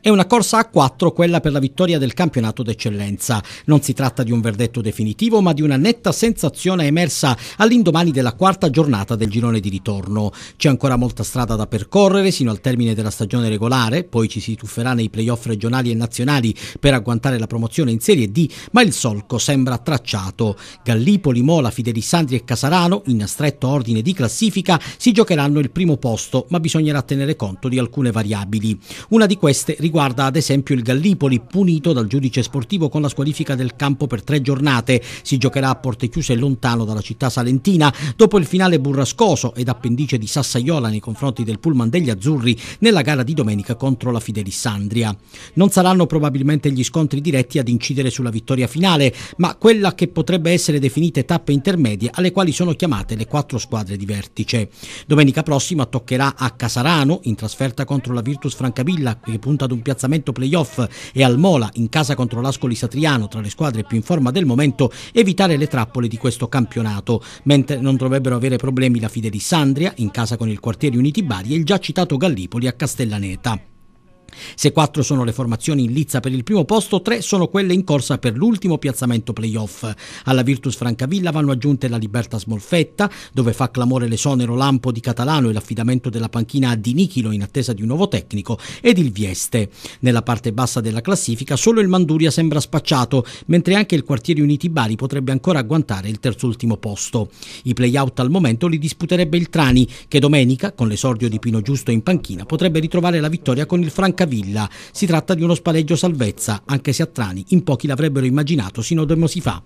È una corsa a 4 quella per la vittoria del campionato d'eccellenza. Non si tratta di un verdetto definitivo, ma di una netta sensazione emersa all'indomani della quarta giornata del girone di ritorno. C'è ancora molta strada da percorrere sino al termine della stagione regolare, poi ci si tufferà nei playoff regionali e nazionali per agguantare la promozione in Serie D, ma il solco sembra tracciato. Gallipoli, Mola, Fidelisandri e Casarano, in stretto ordine di classifica, si giocheranno il primo posto, ma bisognerà tenere conto di alcune variabili. Una di queste queste riguarda ad esempio il Gallipoli, punito dal giudice sportivo con la squalifica del campo per tre giornate. Si giocherà a porte chiuse lontano dalla città salentina. Dopo il finale burrascoso ed appendice di Sassaiola nei confronti del pullman degli azzurri nella gara di domenica contro la Fidelissandria. Non saranno probabilmente gli scontri diretti ad incidere sulla vittoria finale, ma quella che potrebbe essere definita tappe intermedie alle quali sono chiamate le quattro squadre di vertice. Domenica prossima toccherà a Casarano in trasferta contro la Virtus Francavilla che punta punta ad un piazzamento playoff e al Mola in casa contro l'Ascoli Satriano tra le squadre più in forma del momento evitare le trappole di questo campionato, mentre non dovrebbero avere problemi la Fidelissandria in casa con il quartiere Uniti Bari e il già citato Gallipoli a Castellaneta. Se quattro sono le formazioni in lizza per il primo posto, tre sono quelle in corsa per l'ultimo piazzamento playoff. Alla Virtus Francavilla vanno aggiunte la Libertas Molfetta, dove fa clamore l'esonero Lampo di Catalano e l'affidamento della panchina a Dinichilo in attesa di un nuovo tecnico, ed il Vieste. Nella parte bassa della classifica solo il Manduria sembra spacciato, mentre anche il quartiere Uniti Bari potrebbe ancora agguantare il terzultimo posto. I playout al momento li disputerebbe il Trani, che domenica, con l'esordio di Pino Giusto in panchina, potrebbe ritrovare la vittoria con il Francavilla Francavilla. Si tratta di uno spareggio salvezza, anche se a Trani in pochi l'avrebbero immaginato sino a due mesi fa.